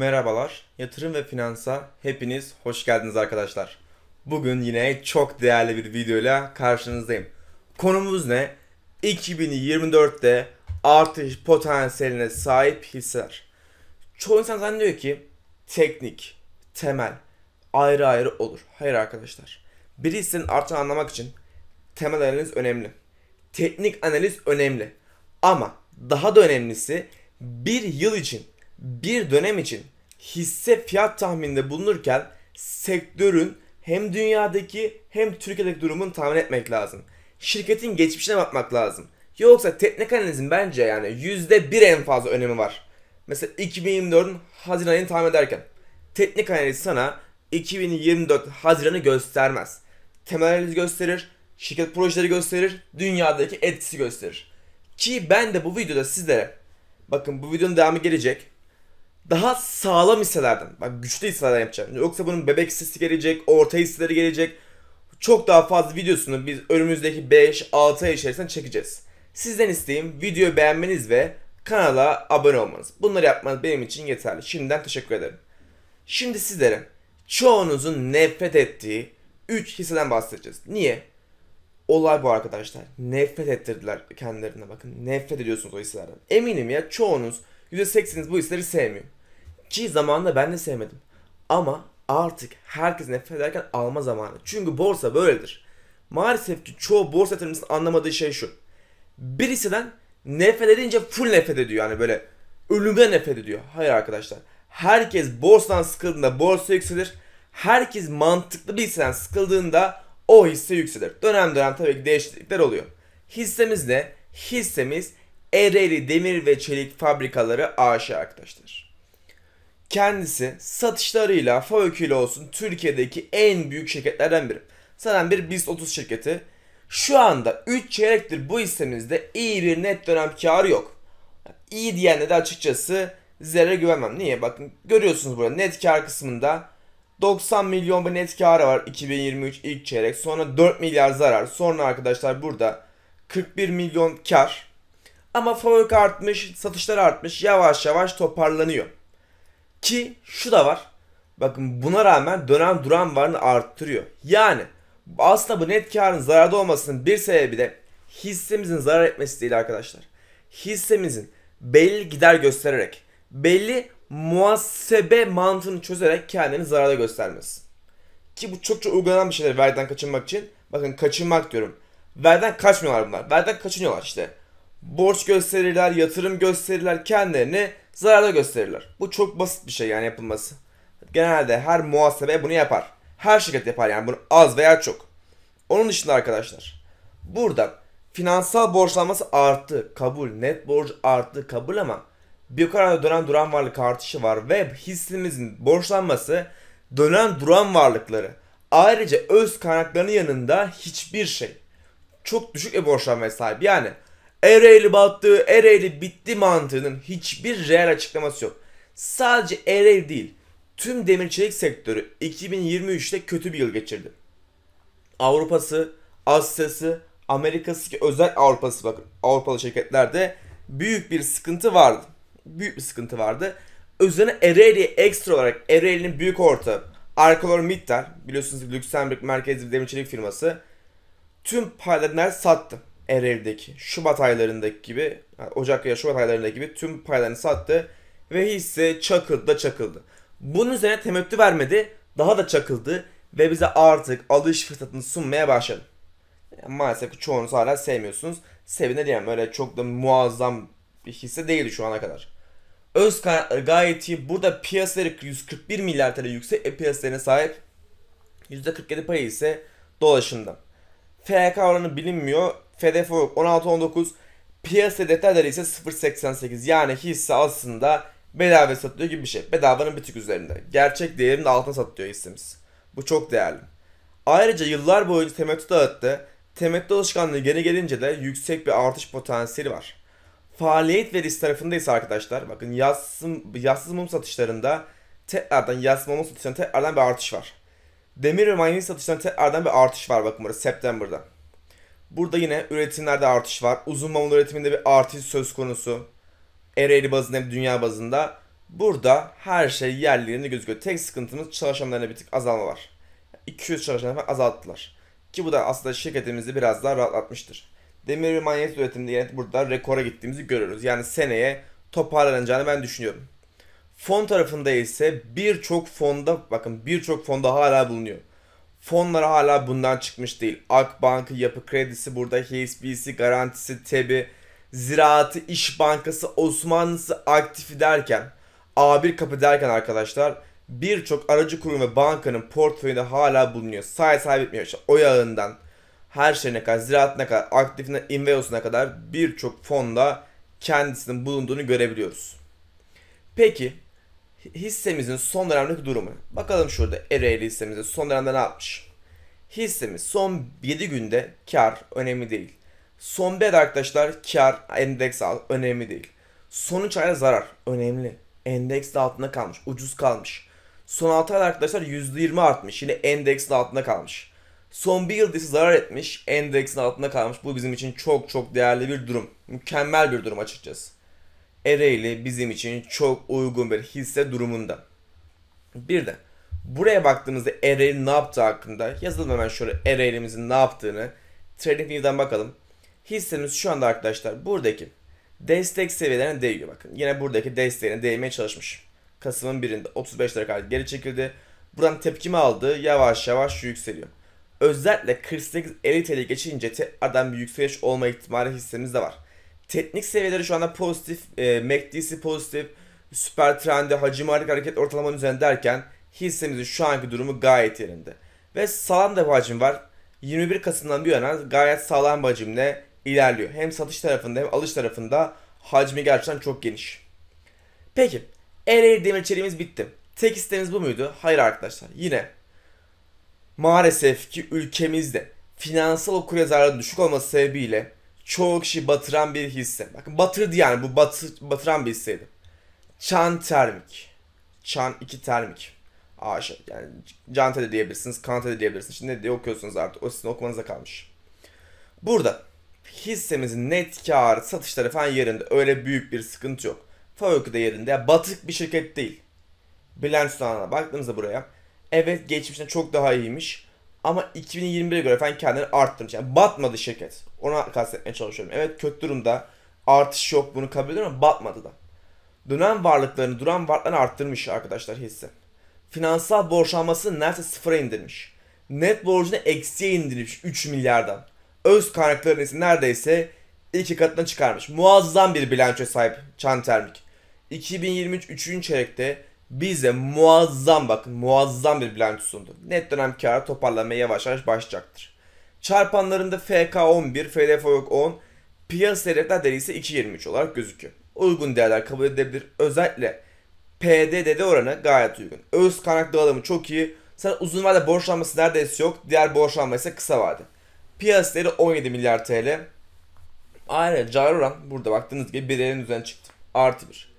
Merhabalar, yatırım ve finansa hepiniz hoş geldiniz arkadaşlar. Bugün yine çok değerli bir videoyla karşınızdayım. Konumuz ne? 2024'te artış potansiyeline sahip hisseler. Çoğu insan zannediyor ki teknik, temel ayrı ayrı olur. Hayır arkadaşlar. Bir hissenin artacağını anlamak için temel analiz önemli. Teknik analiz önemli. Ama daha da önemlisi bir yıl için bir dönem için hisse fiyat tahmininde bulunurken sektörün hem dünyadaki hem Türkiye'deki durumunu tahmin etmek lazım. Şirketin geçmişine bakmak lazım. Yoksa teknik analizin bence yani %1 en fazla önemi var. Mesela 2024'ün Haziran ayını tahmin ederken teknik analiz sana 2024 Haziran'ı göstermez. Temel analiz gösterir, şirket projeleri gösterir, dünyadaki etkisi gösterir. Ki ben de bu videoda sizlere bakın bu videonun devamı gelecek daha sağlam hisselerden, bak güçlü hisselerden yapacağım. Yoksa bunun bebek sesi gelecek, orta hisseleri gelecek. Çok daha fazla videosunu biz önümüzdeki 5-6 ay içerisinde çekeceğiz. Sizden isteğim videoyu beğenmeniz ve kanala abone olmanız. Bunları yapmanız benim için yeterli. Şimdiden teşekkür ederim. Şimdi sizlere çoğunuzun nefret ettiği 3 hisseden bahsedeceğiz. Niye? Olay bu arkadaşlar. Nefret ettirdiler kendilerine bakın. Nefret ediyorsunuz o hisselerden. Eminim ya çoğunuz %80'iniz bu hisleri sevmiyor. Ki zamanında ben de sevmedim. Ama artık herkes nefret ederken alma zamanı. Çünkü borsa böyledir. Maalesef ki çoğu borsa yatırımcısının anlamadığı şey şu. Bir hisseden nefret edince full nefret ediyor yani böyle ölümden nefret ediyor. Hayır arkadaşlar. Herkes borsadan sıkıldığında borsa yükselir. Herkes mantıklı bir hisseden sıkıldığında o hisse yükselir. Dönem dönem tabii ki değişiklikler oluyor. Hissemiz ne? Hissemiz Ereğli Demir ve Çelik Fabrikaları AŞ arkadaşlar. Kendisi satışlarıyla, FAVÖK'üyle olsun Türkiye'deki en büyük şirketlerden biri. Zaten bir BIST 30 şirketi. Şu anda 3 çeyrektir bu hissemizde iyi bir net dönem karı yok. İyi diyenle de açıkçası zerre güvenmem. Niye? Bakın görüyorsunuz burada net kar kısmında 90 milyon bir net karı var 2023 ilk çeyrek. Sonra 4 milyar zarar. Sonra arkadaşlar burada 41 milyon kar. Ama fabrik artmış, satışlar artmış, yavaş yavaş toparlanıyor. Ki şu da var. Bakın buna rağmen dönen duran varını arttırıyor. Yani aslında bu net karın zararda olmasının bir sebebi de hissemizin zarar etmesi değil arkadaşlar. Hissemizin belli gider göstererek, belli muhasebe mantığını çözerek kendini zararda göstermesi. Ki bu çok çok uygulanan bir şeyler verden kaçınmak için. Bakın kaçınmak diyorum. Verden kaçmıyorlar bunlar. Verden kaçınıyorlar işte. Borç gösterirler, yatırım gösterirler, kendilerini zararda gösterirler. Bu çok basit bir şey yani yapılması. Genelde her muhasebe bunu yapar. Her şirket yapar yani bunu az veya çok. Onun dışında arkadaşlar burada finansal borçlanması arttı kabul net borç arttı kabul ama bir kadar dönen duran varlık artışı var ve hissimizin borçlanması dönen duran varlıkları ayrıca öz kaynaklarının yanında hiçbir şey çok düşük bir borçlanmaya sahip yani Ereğli battı, Ereğli bitti mantığının hiçbir reel açıklaması yok. Sadece Ereğli değil, tüm demirçelik sektörü 2023'te kötü bir yıl geçirdi. Avrupa'sı, Asya'sı, Amerika'sı ki özel Avrupa'sı bakın Avrupalı şirketlerde büyük bir sıkıntı vardı. Büyük bir sıkıntı vardı. Üzerine Ereğli'ye ekstra olarak Ereğli'nin büyük ortağı ArcelorMittal biliyorsunuz Lüksemburg merkezli bir demirçelik firması tüm paylarını sattı. Erev'deki Şubat aylarındaki gibi Ocak ya Şubat aylarındaki gibi tüm paylarını sattı ve hisse çakıldı da çakıldı. Bunun üzerine temettü vermedi daha da çakıldı ve bize artık alış fırsatını sunmaya başladı. Yani maalesef çoğunuz hala sevmiyorsunuz. Sevine diyemem öyle çok da muazzam bir hisse değildi şu ana kadar. Öz kaynakları gayet iyi. Burada piyasaları 141 milyar TL yüksek e, piyasalarına sahip. %47 payı ise dolaşımda. FK oranı bilinmiyor. FDF 16.19 piyasa detayları ise 0.88 yani hisse aslında bedava satılıyor gibi bir şey. Bedavanın bir tık üzerinde. Gerçek değerinde altına satılıyor hissemiz. Bu çok değerli. Ayrıca yıllar boyunca temettü dağıttı. Temettü alışkanlığı geri gelince de yüksek bir artış potansiyeli var. Faaliyet verisi tarafındayız arkadaşlar. Bakın yazsın, yazsız mum satışlarında tekrardan yazsız mum satışlarında tekrardan bir artış var. Demir ve manyetik satışlarında tekrardan bir artış var bakın burada September'da. Burada yine üretimlerde artış var. Uzun mamul üretiminde bir artış söz konusu. Ereğli bazında hem dünya bazında. Burada her şey yerlerinde gözüküyor. Tek sıkıntımız çalışanlarına bir tık azalma var. 200 çalışan hemen azalttılar. Ki bu da aslında şirketimizi biraz daha rahatlatmıştır. Demir ve manyet üretiminde yine burada rekora gittiğimizi görüyoruz. Yani seneye toparlanacağını ben düşünüyorum. Fon tarafında ise birçok fonda bakın birçok fonda hala bulunuyor. Fonlar hala bundan çıkmış değil. Akbank, Yapı Kredisi burada, HSBC, Garantisi, TEB'i, Ziraatı, İş Bankası, Osmanlısı, Aktifi derken, A1 kapı derken arkadaşlar birçok aracı kurum ve bankanın portföyünde hala bulunuyor. Say sahip etmiyor. İşte o yağından her şeyine kadar, ziraat ne kadar, aktifine, Invesos'una kadar birçok fonda kendisinin bulunduğunu görebiliyoruz. Peki hissemizin son dönemdeki durumu. Bakalım şurada Ereğli hissemizin son dönemde ne yapmış? Hissemiz son 7 günde kar önemli değil. Son 1 arkadaşlar kar endeks al önemli değil. Sonuç ayda zarar önemli. Endeks de altında kalmış ucuz kalmış. Son 6 ayda arkadaşlar %20 artmış yine endeks altında kalmış. Son 1 yılda ise zarar etmiş endeksin altında kalmış. Bu bizim için çok çok değerli bir durum. Mükemmel bir durum açıkçası. Ereğli bizim için çok uygun bir hisse durumunda. Bir de buraya baktığımızda Ereğli ne yaptı hakkında yazalım hemen şöyle Ereğli'mizin ne yaptığını. Trading View'dan bakalım. Hissemiz şu anda arkadaşlar buradaki destek seviyelerine değiyor bakın. Yine buradaki desteğine değmeye çalışmış. Kasım'ın birinde 35 lira kadar geri çekildi. Buradan tepkimi aldı. Yavaş yavaş yükseliyor. Özellikle 48 50 TL geçince adam bir yükseliş olma ihtimali hissemizde var. Teknik seviyeleri şu anda pozitif. E, MACD'si pozitif. Süper trende hacim artık hareket ortalamanın üzerinde derken hissemizin şu anki durumu gayet yerinde. Ve sağlam da bir hacim var. 21 Kasım'dan bir yana gayet sağlam bir hacimle ilerliyor. Hem satış tarafında hem alış tarafında hacmi gerçekten çok geniş. Peki Ereğli demir çeliğimiz bitti. Tek isteğimiz bu muydu? Hayır arkadaşlar. Yine maalesef ki ülkemizde finansal okuryazarlığın düşük olması sebebiyle çoğu kişi batıran bir hisse. Bakın batırdı yani bu batı, batıran bir hisseydi. Çan termik. Çan 2 termik. Aşağı şey, yani cante de diyebilirsiniz, kante de diyebilirsiniz. Şimdi ne diye okuyorsunuz artık o sizin okumanıza kalmış. Burada hissemizin net karı satışları falan yerinde öyle büyük bir sıkıntı yok. Favökü da yerinde. Ya, batık bir şirket değil. Bilançolarına baktığımızda buraya. Evet geçmişten çok daha iyiymiş. Ama 2021'e göre falan kendini arttırmış. Yani batmadı şirket. Ona kastetmeye çalışıyorum. Evet kötü durumda. Artış yok bunu kabul ediyorum ama batmadı da. Dönem varlıklarını, duran varlıklarını arttırmış arkadaşlar hisse. Finansal borçlanmasını neredeyse sıfıra indirmiş. Net borcunu eksiye indirmiş 3 milyardan. Öz kaynaklarını ise neredeyse iki katına çıkarmış. Muazzam bir bilanço sahip Çan Termik. 2023 3. çeyrekte bize muazzam bakın muazzam bir bilanço sundu. Net dönem karı toparlamaya yavaş yavaş başlayacaktır. Çarpanlarında FK 11, FDF 10, piyasa hedefler değeri ise 2.23 olarak gözüküyor. Uygun değerler kabul edilebilir. Özellikle PDDD oranı gayet uygun. Öz kaynak dağılımı çok iyi. Sen uzun vade borçlanması neredeyse yok. Diğer borçlanma ise kısa vade. Piyasa değeri 17 milyar TL. Ayrıca car oran burada baktığınız gibi birerin üzerine çıktı. Artı bir.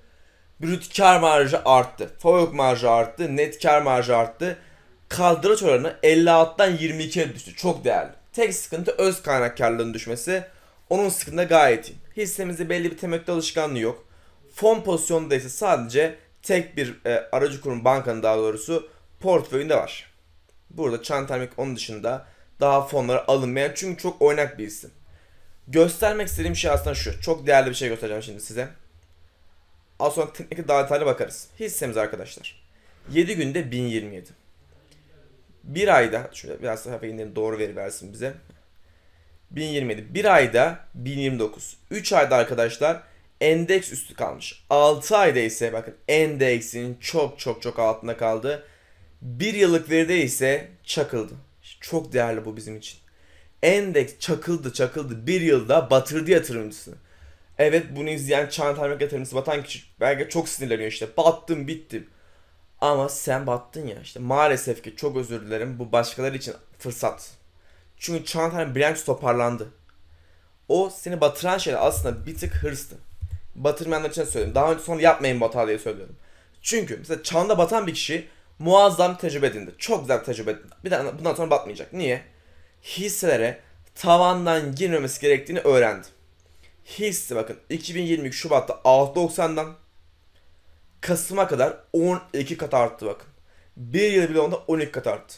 Brüt kar marjı arttı. Favok marjı arttı. Net kar marjı arttı. Kaldıraç oranı 56'dan 22'ye düştü. Çok değerli. Tek sıkıntı öz kaynak karlılığının düşmesi. Onun sıkıntı gayet iyi. Hissemizde belli bir temettü alışkanlığı yok. Fon pozisyonunda ise sadece tek bir e, aracı kurum bankanın daha doğrusu portföyünde var. Burada Çantamik onun dışında daha fonlara alınmayan çünkü çok oynak bir isim. Göstermek istediğim şey aslında şu. Çok değerli bir şey göstereceğim şimdi size. Az sonra teknik daha detaylı bakarız. Hissemiz arkadaşlar. 7 günde 1027 bir ayda, şöyle biraz daha yine doğru veri versin bize. 1027. Bir ayda 1029. 3 ayda arkadaşlar endeks üstü kalmış. 6 ayda ise bakın endeksin çok çok çok altında kaldı. 1 yıllık veride ise çakıldı. Çok değerli bu bizim için. Endeks çakıldı çakıldı. 1 yılda batırdı yatırımcısını. Evet bunu izleyen çanta yatırımcısı batan kişi belki çok sinirleniyor işte. Battım bittim. Ama sen battın ya. İşte maalesef ki çok özür dilerim. Bu başkaları için fırsat. Çünkü Çanakkale Branch toparlandı. O seni batıran şey aslında bir tık hırstı. Batırmayanlar için söylüyorum. Daha önce sonra yapmayın batar diye söylüyorum. Çünkü mesela çanda batan bir kişi muazzam tecrübe edindi. Çok güzel tecrübe edindi. Bir daha bundan sonra batmayacak. Niye? Hisselere tavandan girmemesi gerektiğini öğrendi. Hisse bakın 2022 Şubat'ta 6.90'dan Kasım'a kadar 12 kat arttı bakın. Bir yıl bile onda 12 kat arttı.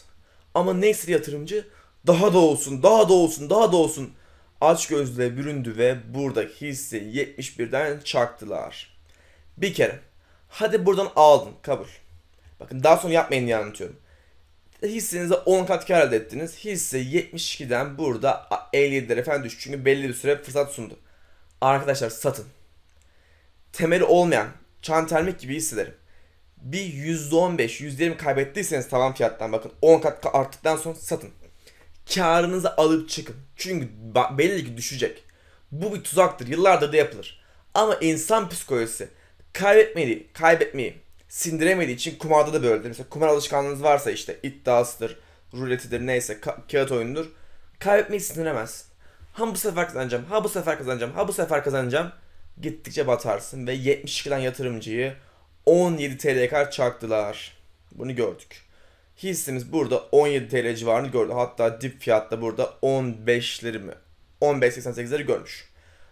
Ama neyse istedi yatırımcı? Daha da olsun, daha da olsun, daha da olsun. Aç gözle büründü ve buradaki hisse 71'den çaktılar. Bir kere. Hadi buradan aldın kabul. Bakın daha sonra yapmayın diye anlatıyorum. Hissenize 10 kat kar elde ettiniz. Hisse 72'den burada 57'lere falan düştü. Çünkü belli bir süre fırsat sundu. Arkadaşlar satın. Temeli olmayan çantelmek gibi hissederim. Bir %15, %20 kaybettiyseniz tavan fiyattan bakın 10 kat arttıktan sonra satın. Karınızı alıp çıkın. Çünkü belli ki düşecek. Bu bir tuzaktır. Yıllardır da yapılır. Ama insan psikolojisi kaybetmeyi, kaybetmeyi sindiremediği için kumarda da böyledir. Mesela kumar alışkanlığınız varsa işte iddiasıdır, ruletidir neyse ka- kağıt oyunudur. Kaybetmeyi sindiremez. Ha bu sefer kazanacağım, ha bu sefer kazanacağım, ha bu sefer kazanacağım gittikçe batarsın ve 72'den yatırımcıyı 17 TL'ye kadar çaktılar. Bunu gördük. Hissimiz burada 17 TL civarını gördü. Hatta dip fiyatta burada 15'leri mi? 15.88'leri görmüş.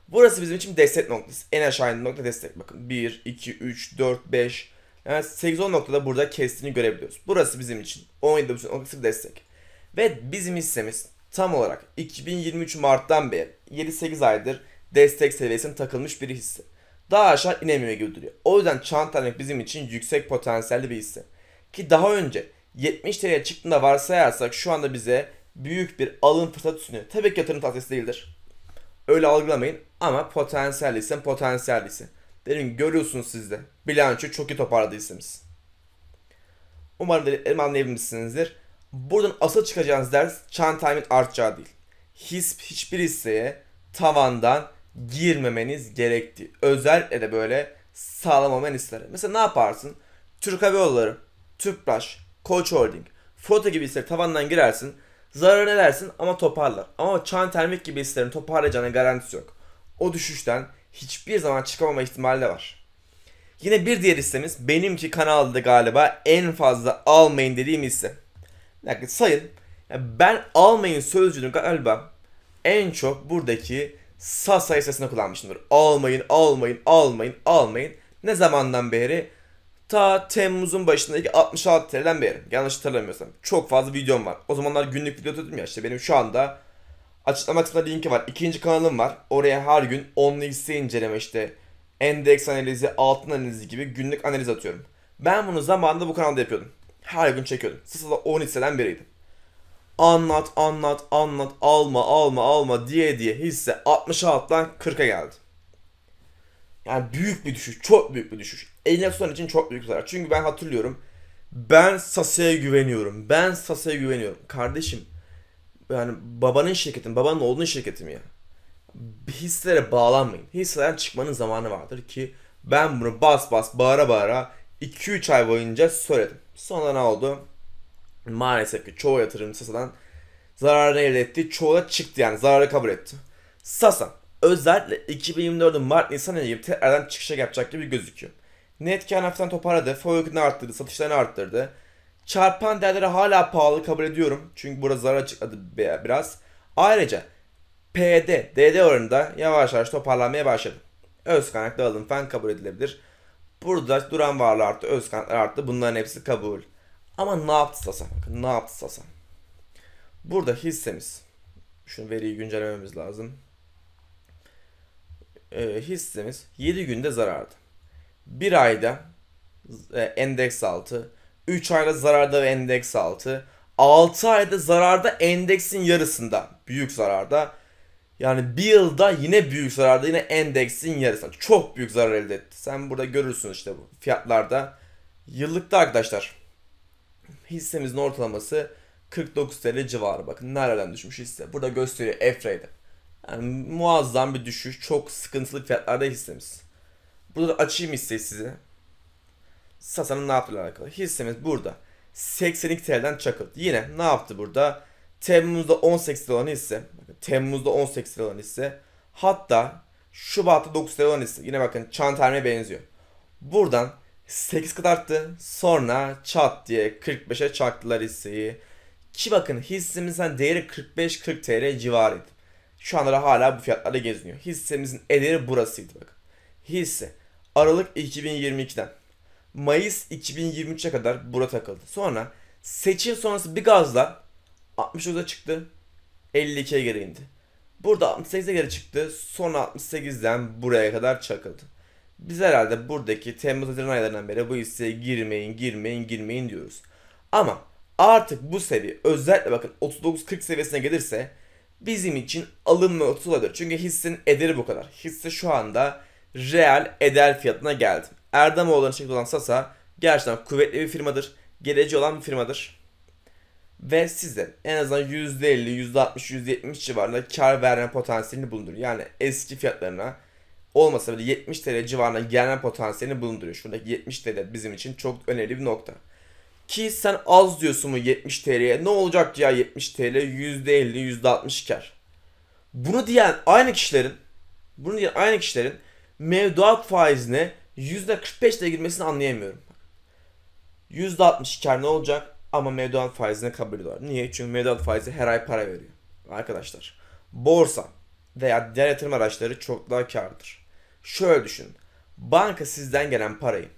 Burası bizim için destek noktası. En aşağı nokta destek. Bakın 1, 2, 3, 4, 5. Yani 8-10 noktada burada kestiğini görebiliyoruz. Burası bizim için 17 noktası destek. Ve bizim hissemiz tam olarak 2023 Mart'tan beri 7-8 aydır destek seviyesine takılmış bir hisse. Daha aşağı inemiyor gibi duruyor. O yüzden Çantanek bizim için yüksek potansiyelli bir hisse. Ki daha önce 70 TL'ye çıktığında varsayarsak şu anda bize büyük bir alım fırsatı sunuyor. Tabii ki yatırım tavsiyesi değildir. Öyle algılamayın ama potansiyel hisse potansiyel hisse. Dedim görüyorsunuz sizde. Bilanço çok iyi toparladı hissemiz. Umarım dediklerimi anlayabilmişsinizdir. Buradan asıl çıkacağınız ders çan time'in artacağı değil. His, hiçbir hisseye tavandan girmemeniz gerektiği. Özellikle de böyle sağlamamen omenistlere. Mesela ne yaparsın? Türk Hava Yolları, Tüpraş, Koç Holding, foto gibi hisseleri tavandan girersin. Zarar ne dersin? ama toparlar. Ama Çan Termik gibi hisselerin toparlayacağına garantisi yok. O düşüşten hiçbir zaman çıkamama ihtimali de var. Yine bir diğer hissemiz benimki kanalda galiba en fazla almayın dediğim hisse. Yani sayın ben almayın sözcüğünü galiba en çok buradaki sağ sayısını kullanmışımdır. Almayın, almayın, almayın, almayın. Ne zamandan beri? Ta Temmuz'un başındaki 66 TL'den beri. Yanlış hatırlamıyorsam. Çok fazla videom var. O zamanlar günlük video tutuyordum ya İşte benim şu anda açıklama kısmında linki var. İkinci kanalım var. Oraya her gün onlu hisse inceleme işte endeks analizi, altın analizi gibi günlük analiz atıyorum. Ben bunu zamanında bu kanalda yapıyordum. Her gün çekiyordum. Sırasında 10 hisseden biriydi anlat anlat anlat alma alma alma diye diye hisse 66'dan 40'a geldi. Yani büyük bir düşüş. Çok büyük bir düşüş. Eline tutan için çok büyük bir zarar. Çünkü ben hatırlıyorum. Ben Sasa'ya güveniyorum. Ben Sasa'ya güveniyorum. Kardeşim yani babanın şirketin, babanın olduğun şirketim ya. Hisselere bağlanmayın. Hisselerden çıkmanın zamanı vardır ki ben bunu bas bas bağıra bağıra 2-3 ay boyunca söyledim. Sonra ne oldu? maalesef ki çoğu yatırımcı Sasa'dan zararını elde etti. Çoğu da çıktı yani zararı kabul etti. Sasa özellikle 2024'ün Mart Nisan ayı gibi tekrardan çıkışa yapacak gibi gözüküyor. Net kar hafiften toparladı, FOIC'ini arttırdı, satışlarını arttırdı. Çarpan değerleri hala pahalı kabul ediyorum. Çünkü burada zarar açıkladı biraz. Ayrıca PD, DD oranında yavaş yavaş toparlanmaya başladı. Öz kaynaklı alım falan kabul edilebilir. Burada duran varlığı arttı, öz kaynaklar arttı. Bunların hepsi kabul. Ama ne yaptı Sasa? ne yaptı Sasa? Burada hissemiz. Şu veriyi güncellememiz lazım. E, hissemiz 7 günde zarardı. 1 ayda e, endeks altı, 3 ayda zararda ve endeks altı, 6 ayda zararda endeksin yarısında. Büyük zararda. Yani bir yılda yine büyük zararda yine endeksin yarısında. Çok büyük zarar elde etti. Sen burada görürsün işte bu fiyatlarda. Yıllıkta arkadaşlar hissemizin ortalaması 49 TL civarı bakın. Nereden düşmüş hisse? Burada gösteriyor Efra'ydı. Yani muazzam bir düşüş. Çok sıkıntılı fiyatlarda hissemiz. Burada açayım hisseyi size. Sasa'nın ne yaptığıyla alakalı. Hissemiz burada. 82 TL'den çakıldı. Yine ne yaptı burada? Temmuz'da 18 TL olan hisse. Temmuz'da 18 TL olan hisse. Hatta Şubat'ta 9 TL olan hisse. Yine bakın çan benziyor. Buradan 8 kadar arttı. Sonra çat diye 45'e çaktılar hisseyi. Ki bakın hissemizden değeri 45-40 TL civarıydı. Şu anda hala bu fiyatlarda geziniyor. Hissemizin ederi burasıydı bakın. Hisse Aralık 2022'den Mayıs 2023'e kadar bura takıldı. Sonra seçim sonrası bir gazla 69'a çıktı. 52'ye geri indi. Burada 68'e geri çıktı. Sonra 68'den buraya kadar çakıldı. Biz herhalde buradaki Temmuz Haziran aylarından beri bu hisseye girmeyin, girmeyin, girmeyin diyoruz. Ama artık bu seviye özellikle bakın 39-40 seviyesine gelirse bizim için alım ve olabilir. Çünkü hissenin ederi bu kadar. Hisse şu anda reel eder fiyatına geldi. Erdemoğlu'nun şirketi olan Sasa gerçekten kuvvetli bir firmadır. Geleceği olan bir firmadır. Ve size en azından %50, %60, %70 civarında kar verme potansiyelini bulundur Yani eski fiyatlarına olmasa bile 70 TL civarına gelme potansiyelini bulunduruyor. Şuradaki 70 TL bizim için çok önemli bir nokta. Ki sen az diyorsun bu 70 TL'ye ne olacak ya 70 TL %50 %60 kar. Bunu diyen aynı kişilerin bunu diyen aynı kişilerin mevduat faizine %45 ile girmesini anlayamıyorum. %60 kar ne olacak ama mevduat faizine kabul ediyorlar. Niye? Çünkü mevduat faizi her ay para veriyor. Arkadaşlar borsa veya diğer yatırım araçları çok daha kardır. Şöyle düşünün. Banka sizden gelen parayı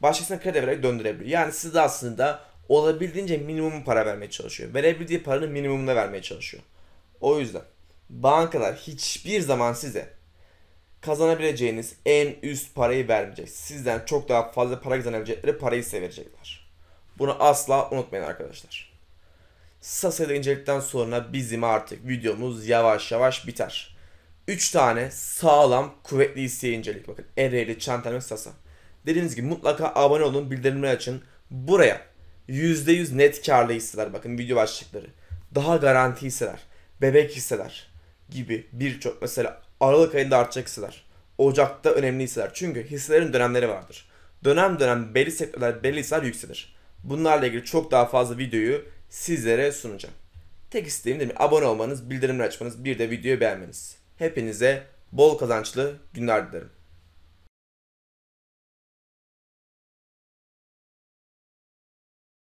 başkasına kredi vererek döndürebilir. Yani siz aslında olabildiğince minimum para vermeye çalışıyor. Verebildiği paranın minimumuna vermeye çalışıyor. O yüzden bankalar hiçbir zaman size kazanabileceğiniz en üst parayı vermeyecek. Sizden çok daha fazla para kazanabilecekleri parayı size verecekler. Bunu asla unutmayın arkadaşlar. Sasa'yı inceledikten sonra bizim artık videomuz yavaş yavaş biter. 3 tane sağlam kuvvetli hisseye incelik. Bakın Ereğli, Çantel ve Sasa. Dediğiniz gibi mutlaka abone olun, bildirimleri açın. Buraya %100 net karlı hisseler bakın video başlıkları. Daha garanti hisseler, bebek hisseler gibi birçok mesela Aralık ayında artacak hisseler. Ocak'ta önemli hisseler. Çünkü hisselerin dönemleri vardır. Dönem dönem belli sektörler, belli hisseler yükselir. Bunlarla ilgili çok daha fazla videoyu sizlere sunacağım. Tek isteğim değil mi? Abone olmanız, bildirimleri açmanız, bir de videoyu beğenmeniz. Hepinize bol kazançlı günler dilerim.